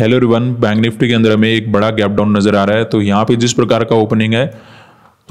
hello रिवन bank Nifty के अंदर हमें एक बड़ा गैप डाउन नजर आ रहा है तो यहाँ पे जिस प्रकार का ओपनिंग है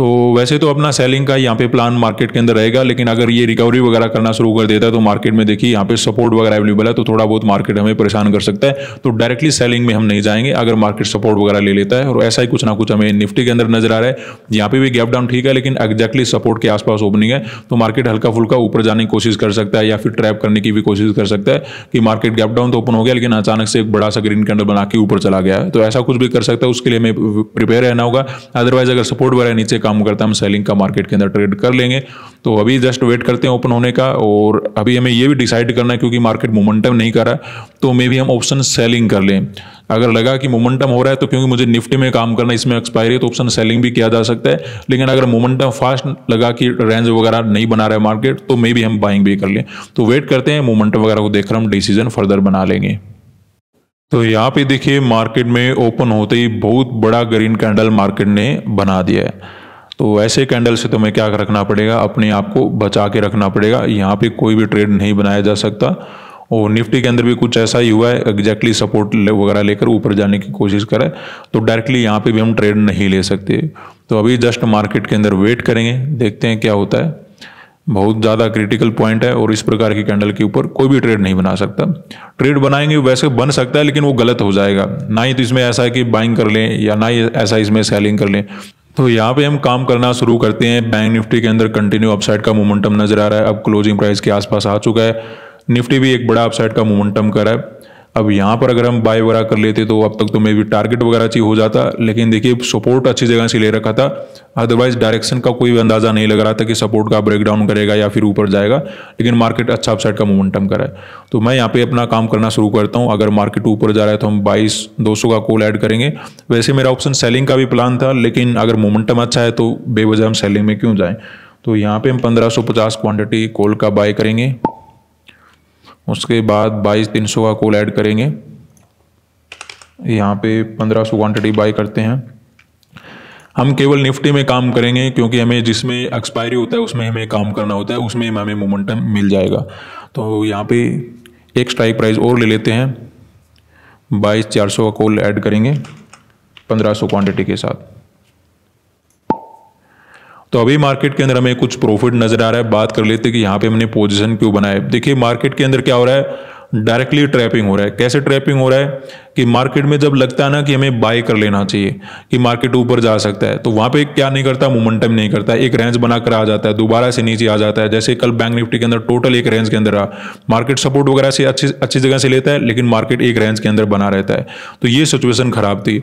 तो वैसे तो अपना सेलिंग का यहाँ पे प्लान मार्केट के अंदर रहेगा लेकिन अगर ये रिकवरी वगैरह करना शुरू कर देता है तो मार्केट में देखिए यहाँ पे सपोर्ट वगैरह अवेलेबल है तो थोड़ा बहुत मार्केट हमें परेशान कर सकता है तो डायरेक्टली सेलिंग में हम नहीं जाएंगे अगर मार्केट सपोर्ट वगैरह ले लेता है और ऐसा ही कुछ ना कुछ हमें निफ्टी के अंदर नजर आ रहा है यहाँ पे भी गैप डाउन ठीक है लेकिन एग्जैक्टली सपोर्ट के आसपास ओपनिंग है तो मार्केट हल्का फुल्का ऊपर जाने की कोशिश कर सकता है या फिर ट्रैप करने की भी कोशिश कर सकता है कि मार्केट गैप डाउन तो ओपन हो गया लेकिन अचानक से एक बड़ा सा ग्रीन कैंडल बना के ऊपर चला गया तो ऐसा कुछ भी कर सकता है उसके लिए हमें प्रिपेयर रहना होगा अदरवाइज अगर सपोर्ट वगैरह नीचे काम काम करता है हम सेलिंग का मार्केट के अंदर ट्रेड कर लेंगे तो अभी जस्ट वेट करते हैं ओपन होने का और अभी हमें ये भी डिसाइड करना है क्योंकि मार्केट मोमेंटम नहीं कर रहा तो मे भी हम ऑप्शन सेलिंग कर लें अगर लगा कि मोमेंटम हो रहा है तो क्योंकि मुझे निफ्टी में काम करना इसमें एक्सपायरी है तो ऑप्शन सेलिंग भी किया जा सकता है लेकिन अगर मोमेंटम फास्ट लगा कि रेंज वगैरह नहीं बना रहा है मार्केट तो मे भी हम बाइंग भी कर लें तो वेट करते हैं मोमेंटम वगैरह को देखकर हम डिसीजन फर्दर बना लेंगे तो यहाँ पे देखिए मार्केट में ओपन होते ही बहुत बड़ा ग्रीन कैंडल मार्केट ने बना दिया है तो ऐसे कैंडल से तुम्हें क्या रखना पड़ेगा अपने आप को बचा के रखना पड़ेगा यहाँ पे कोई भी ट्रेड नहीं बनाया जा सकता और निफ्टी के अंदर भी कुछ ऐसा ही हुआ है एग्जैक्टली सपोर्ट वगैरह लेकर ऊपर जाने की कोशिश करें तो डायरेक्टली यहाँ पे भी हम ट्रेड नहीं ले सकते तो अभी जस्ट मार्केट के अंदर वेट करेंगे देखते हैं क्या होता है बहुत ज़्यादा क्रिटिकल पॉइंट है और इस प्रकार की कैंडल के ऊपर कोई भी ट्रेड नहीं बना सकता ट्रेड बनाएंगे वैसे बन सकता है लेकिन वो गलत हो जाएगा ना ही तो इसमें ऐसा है कि बाइंग कर लें या ना ही ऐसा इसमें सेलिंग कर लें तो यहाँ पे हम काम करना शुरू करते हैं बैंक निफ्टी के अंदर कंटिन्यू अपसाइड का मोमेंटम नजर आ रहा है अब क्लोजिंग प्राइस के आसपास आ चुका है निफ्टी भी एक बड़ा अपसाइड का मोमेंटम कर रहा है अब यहाँ पर अगर हम बाय वगैरह कर लेते तो अब तक तो मे भी टारगेट वगैरह चाहिए हो जाता लेकिन देखिए सपोर्ट अच्छी जगह से ले रखा था अदरवाइज डायरेक्शन का कोई भी अंदाजा नहीं लग रहा था कि सपोर्ट का ब्रेकडाउन करेगा या फिर ऊपर जाएगा लेकिन मार्केट अच्छा अपसाइड का मोमेंटम करा है तो मैं यहाँ पे अपना काम करना शुरू करता हूँ अगर मार्केट ऊपर जा रहा है तो हम बाईस दो का कॉल ऐड करेंगे वैसे मेरा ऑप्शन सेलिंग का भी प्लान था लेकिन अगर मोमेंटम अच्छा है तो बेवजह हम सेलिंग में क्यों जाएँ तो यहाँ पे हम 1550 क्वांटिटी कोल का बाय करेंगे उसके बाद बाईस तीन सौ का कोल ऐड करेंगे यहाँ पे पंद्रह सौ क्वान्टिटी बाई करते हैं हम केवल निफ्टी में काम करेंगे क्योंकि हमें जिसमें एक्सपायरी होता है उसमें हमें काम करना होता है उसमें हमें मोमेंटम मिल जाएगा तो यहाँ पे एक स्ट्राइक प्राइस और ले लेते हैं बाईस चार सौ का कोल ऐड करेंगे पंद्रह सौ क्वान्टिटी के साथ तो अभी मार्केट के अंदर हमें कुछ प्रॉफिट नजर आ रहा है बात कर लेते हैं कि यहाँ पे हमने पोजीशन क्यों बनाए देखिए मार्केट के अंदर क्या हो रहा है डायरेक्टली ट्रैपिंग हो रहा है कैसे ट्रैपिंग हो रहा है कि मार्केट में जब लगता है ना कि हमें बाय कर लेना चाहिए कि मार्केट ऊपर जा सकता है तो वहां पे क्या नहीं करता मोमेंटम नहीं करता एक रेंज बनाकर आ जाता है दोबारा से नीचे आ जाता है जैसे कल बैंक निफ्टी के अंदर टोटल एक रेंज के अंदर रहा मार्केट सपोर्ट वगैरह से अच्छी अच्छी जगह से लेता है लेकिन मार्केट एक रेंज के अंदर बना रहता है तो ये सिचुएशन खराब थी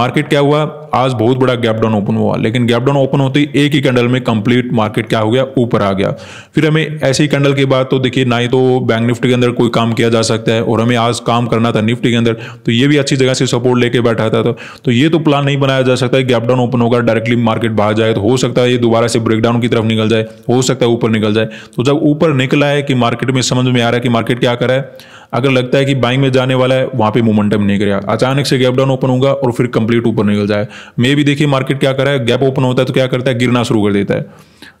मार्केट क्या हुआ आज बहुत बड़ा गैप डाउन ओपन हुआ लेकिन गैप डाउन ओपन होते ही एक ही कैंडल में कंप्लीट मार्केट क्या हो गया ऊपर आ गया फिर हमें ऐसे कैंडल की बात तो देखिए ना ही तो बैंक निफ्टी के अंदर कोई काम किया जा सकता है और हमें आज काम करना था निफ्टी के अंदर तो तो ये भी अच्छी जगह से सपोर्ट लेके बैठा था तो, तो ये तो प्लान नहीं बनाया जा सकता है गैप डाउन ओपन होगा डायरेक्टली मार्केट बाहर जाए तो हो सकता है ये दोबारा से ब्रेकडाउन की तरफ निकल जाए हो सकता है ऊपर निकल जाए तो जब ऊपर निकला है कि मार्केट में समझ में आ रहा है कि मार्केट क्या करा है अगर लगता है कि बाइंग में जाने वाला है वहां पे मोमेंटम नहीं करेगा अचानक से गैप डाउन ओपन होगा और फिर कंप्लीट ऊपर निकल जाए मे भी देखिए मार्केट क्या कर रहा है गैप ओपन होता है तो क्या करता है गिरना शुरू कर देता है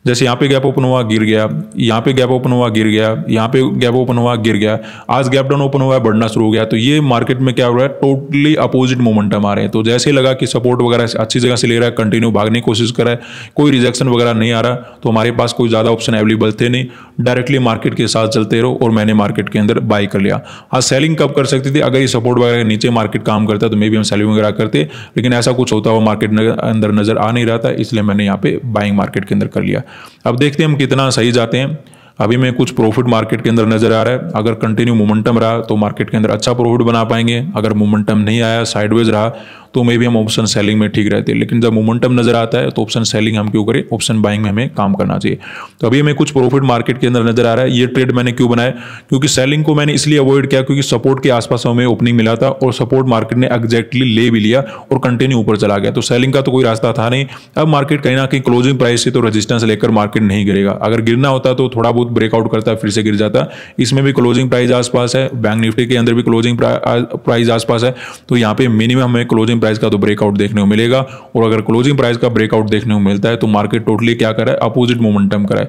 जैसे यहाँ पे गैप ओपन हुआ गिर गया यहाँ पे गैप ओपन हुआ गिर गया यहाँ पे गैप ओपन हुआ गिर गया आज गैप डाउन ओपन हुआ है बढ़ना शुरू हो गया तो ये मार्केट में क्या हो रहा है टोटली अपोजिट मोमेंटम आ रहे हैं तो जैसे ही लगा कि सपोर्ट वगैरह अच्छी जगह से ले रहा है कंटिन्यू भागने की कोशिश कर रहा है कोई रिजेक्शन वगैरह नहीं आ रहा तो हमारे पास कोई ज़्यादा ऑप्शन अवेलेबल थे नहीं डायरेक्टली मार्केट के साथ चलते रहो और मैंने मार्केट के अंदर बाई कर लिया आज हाँ, सेलिंग कब कर सकती थी अगर ये सपोर्ट वगैरह नीचे मार्केट काम करता तो मे भी हम सेलिंग वगैरह करते लेकिन ऐसा कुछ होता हुआ मार्केट अंदर नज़र आ नहीं रहा था इसलिए मैंने यहाँ पे बाइंग मार्केट के अंदर कर लिया अब देखते हैं हम कितना सही जाते हैं अभी में कुछ प्रॉफिट मार्केट के अंदर नजर आ रहा है अगर कंटिन्यू मोमेंटम रहा तो मार्केट के अंदर अच्छा प्रॉफिट बना पाएंगे अगर मोमेंटम नहीं आया साइडवेज रहा तो मे भी हम ऑप्शन सेलिंग में ठीक रहते हैं लेकिन जब मोमेंटम नजर आता है तो ऑप्शन सेलिंग हम क्यों करें ऑप्शन बाइंग में हमें काम करना चाहिए तो अभी हमें कुछ प्रॉफिट मार्केट के अंदर नजर आ रहा है ये ट्रेड मैंने क्यों बनाया क्योंकि सेलिंग को मैंने इसलिए अवॉइड किया क्योंकि सपोर्ट के आसपास हमें ओपनिंग मिला था और सपोर्ट मार्केट ने एग्जैक्टली ले भी लिया और कंटिन्यू ऊपर चला गया तो सेलिंग का तो कोई रास्ता था नहीं अब मार्केट कहीं ना कहीं क्लोजिंग प्राइस से तो रजिस्टेंस लेकर मार्केट नहीं गिरेगा अगर गिरना होता तो थोड़ा बहुत ब्रेकआउट करता फिर से गिर जाता इसमें भी क्लोजिंग प्राइस आसपास है बैंक निफ्टी के अंदर भी क्लोजिंग प्राइस आसपास है तो यहाँ पे मिनिमम हमें क्लोजिंग क्लोजिंग प्राइस का तो ब्रेकआउट देखने को मिलेगा और अगर क्लोजिंग प्राइस का ब्रेकआउट देखने को मिलता है तो मार्केट टोटली क्या करे अपोजिट मोमेंटम कराए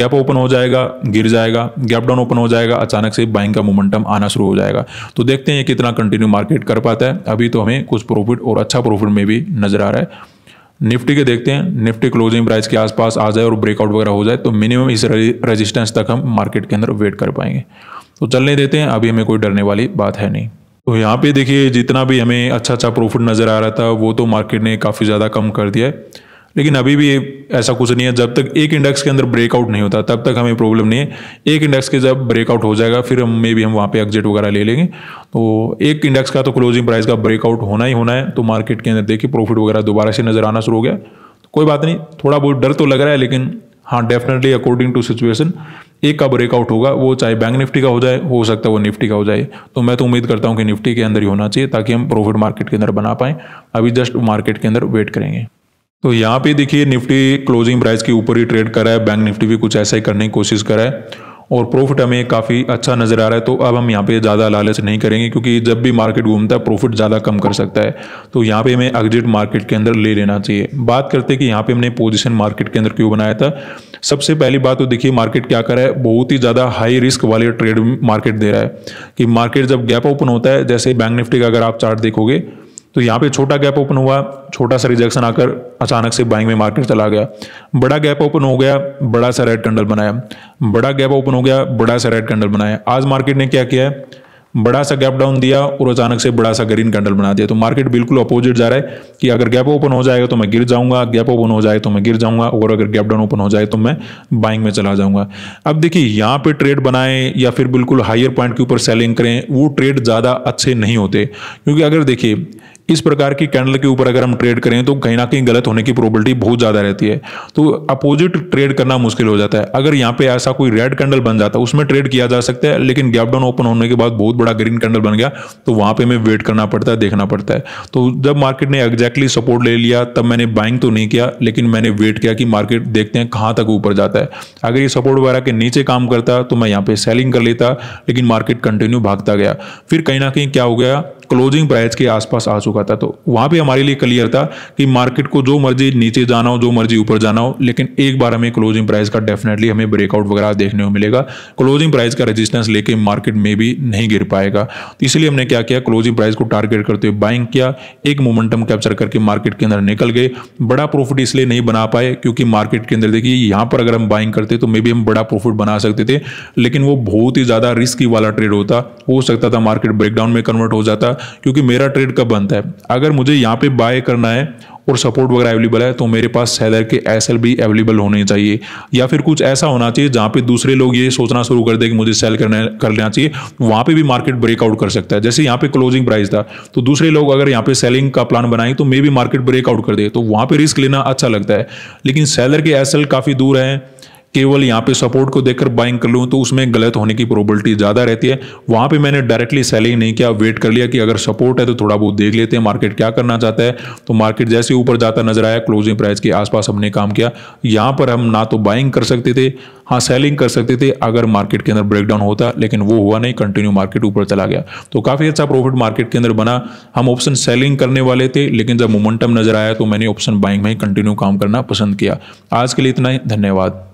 गैप ओपन हो जाएगा गिर जाएगा गैप डाउन ओपन हो जाएगा अचानक से बाइंग का मोमेंटम आना शुरू हो जाएगा तो देखते हैं ये कितना कंटिन्यू मार्केट कर पाता है अभी तो हमें कुछ प्रॉफिट और अच्छा प्रॉफिट में भी नजर आ रहा है निफ्टी के देखते हैं निफ्टी क्लोजिंग प्राइस के आसपास आ जाए और ब्रेकआउट वगैरह हो जाए तो मिनिमम इस रेजिस्टेंस तक हम मार्केट के अंदर वेट कर पाएंगे तो चलने देते हैं अभी हमें कोई डरने वाली बात है नहीं तो यहाँ पे देखिए जितना भी हमें अच्छा अच्छा प्रॉफिट नज़र आ रहा था वो तो मार्केट ने काफ़ी ज़्यादा कम कर दिया है लेकिन अभी भी ऐसा कुछ नहीं है जब तक एक इंडेक्स के अंदर ब्रेकआउट नहीं होता तब तक हमें प्रॉब्लम नहीं है एक इंडेक्स के जब ब्रेकआउट हो जाएगा फिर हम मे भी हम वहाँ पे एग्जिट वगैरह ले लेंगे तो एक इंडेक्स का तो क्लोजिंग प्राइस का ब्रेकआउट होना ही होना है तो मार्केट के अंदर देखिए प्रॉफिट वगैरह दोबारा से नज़र आना शुरू हो गया कोई बात नहीं थोड़ा बहुत डर तो लग रहा है लेकिन हाँ डेफिनेटली अकॉर्डिंग टू सिचुएशन एक का ब्रेकआउट होगा वो चाहे बैंक निफ्टी का हो जाए हो सकता है वो निफ्टी का हो जाए तो मैं तो उम्मीद करता हूँ कि निफ्टी के अंदर ही होना चाहिए ताकि हम प्रॉफिट मार्केट के अंदर बना पाएँ अभी जस्ट मार्केट के अंदर वेट करेंगे तो यहाँ पे देखिए निफ्टी क्लोजिंग प्राइस के ऊपर ही ट्रेड करा है बैंक निफ्टी भी कुछ ऐसा ही करने की कोशिश करा है और प्रॉफिट हमें काफ़ी अच्छा नज़र आ रहा है तो अब हम यहाँ पे ज़्यादा लालच नहीं करेंगे क्योंकि जब भी मार्केट घूमता है प्रॉफिट ज़्यादा कम कर सकता है तो यहाँ पे हमें एग्जिट मार्केट के अंदर ले लेना चाहिए बात करते हैं कि यहाँ पे हमने पोजिशन मार्केट के अंदर क्यों बनाया था सबसे पहली बात तो देखिए मार्केट क्या कर रहा है बहुत ही ज़्यादा हाई रिस्क वाले ट्रेड मार्केट दे रहा है कि मार्केट जब गैप ओपन होता है जैसे बैंक निफ्टी का अगर आप चार्ट देखोगे तो यहाँ पे छोटा गैप ओपन हुआ छोटा सा रिजेक्शन आकर अचानक से बाइंग में मार्केट चला गया बड़ा गैप ओपन हो गया बड़ा सा रेड कैंडल बनाया बड़ा गैप ओपन हो गया बड़ा सा रेड कैंडल बनाया आज मार्केट ने क्या किया है बड़ा सा गैप डाउन दिया और अचानक से बड़ा सा ग्रीन कैंडल बना दिया तो मार्केट बिल्कुल अपोजिट जा रहा है कि अगर गैप ओपन हो जाएगा तो मैं गिर जाऊंगा गैप ओपन हो जाए तो मैं गिर जाऊंगा और अगर गैप डाउन ओपन हो जाए तो मैं बाइंग में चला जाऊंगा अब देखिए यहाँ पे ट्रेड बनाएं या फिर बिल्कुल हायर पॉइंट के ऊपर सेलिंग करें वो ट्रेड ज़्यादा अच्छे नहीं होते क्योंकि अगर देखिए इस प्रकार की कैंडल के ऊपर अगर हम ट्रेड करें तो कहीं ना कहीं गलत होने की प्रोबेबिलिटी बहुत ज़्यादा रहती है तो अपोजिट ट्रेड करना मुश्किल हो जाता है अगर यहाँ पे ऐसा कोई रेड कैंडल बन जाता है उसमें ट्रेड किया जा सकता है लेकिन गैप डाउन ओपन होने के बाद बहुत बड़ा ग्रीन कैंडल बन गया तो वहां पर हमें वेट करना पड़ता है देखना पड़ता है तो जब मार्केट ने एग्जैक्टली सपोर्ट ले लिया तब मैंने बाइंग तो नहीं किया लेकिन मैंने वेट किया कि मार्केट देखते हैं कहाँ तक ऊपर जाता है अगर ये सपोर्ट वगैरह के नीचे काम करता तो मैं यहाँ पे सेलिंग कर लेता लेकिन मार्केट कंटिन्यू भागता गया फिर कहीं ना कहीं क्या हो गया क्लोजिंग प्राइस के आसपास आ चुका चुका था तो वहां पे हमारे लिए क्लियर था कि मार्केट को जो मर्जी नीचे जाना हो जो मर्जी ऊपर जाना हो लेकिन एक बार हमें क्लोजिंग प्राइस का डेफिनेटली हमें ब्रेकआउट वगैरह देखने को मिलेगा क्लोजिंग प्राइस का रेजिस्टेंस लेके मार्केट में भी नहीं गिर पाएगा तो इसलिए हमने क्या किया क्लोजिंग प्राइस को टारगेट करते हुए बाइंग किया एक मोमेंटम कैप्चर करके मार्केट के अंदर निकल गए बड़ा प्रॉफिट इसलिए नहीं बना पाए क्योंकि मार्केट के अंदर देखिए यहां पर अगर हम बाइंग करते तो मे बी हम बड़ा प्रॉफिट बना सकते थे लेकिन वो बहुत ही ज़्यादा रिस्की वाला ट्रेड होता हो सकता था मार्केट ब्रेकडाउन में कन्वर्ट हो जाता क्योंकि मेरा ट्रेड कब बनता है है अगर मुझे यहाँ पे बाय करना है और सपोर्ट वगैरह अवेलेबल है तो मेरे पास सैदर के एस अवेलेबल होने चाहिए या फिर कुछ ऐसा होना चाहिए जहाँ पे दूसरे लोग ये सोचना शुरू कर दे कि मुझे सेल करना कर लेना चाहिए वहाँ पे भी मार्केट ब्रेकआउट कर सकता है जैसे यहाँ पे क्लोजिंग प्राइस था तो दूसरे लोग अगर यहाँ पे सेलिंग का प्लान बनाएं तो मे भी मार्केट ब्रेकआउट कर दे तो वहाँ पर रिस्क लेना अच्छा लगता है लेकिन सेलर के एस काफ़ी दूर है केवल यहाँ पे सपोर्ट को देखकर बाइंग कर लूँ तो उसमें गलत होने की प्रोबेबिलिटी ज़्यादा रहती है वहाँ पे मैंने डायरेक्टली सेलिंग नहीं किया वेट कर लिया कि अगर सपोर्ट है तो थोड़ा बहुत देख लेते हैं मार्केट क्या करना चाहता है तो मार्केट जैसे ऊपर जाता नजर आया क्लोजिंग प्राइस के आसपास हमने काम किया यहाँ पर हम ना तो बाइंग कर सकते थे हाँ सेलिंग कर सकते थे अगर मार्केट के अंदर ब्रेकडाउन होता लेकिन वो हुआ नहीं कंटिन्यू मार्केट ऊपर चला गया तो काफ़ी अच्छा प्रॉफिट मार्केट के अंदर बना हम ऑप्शन सेलिंग करने वाले थे लेकिन जब मोमेंटम नजर आया तो मैंने ऑप्शन बाइंग में ही कंटिन्यू काम करना पसंद किया आज के लिए इतना ही धन्यवाद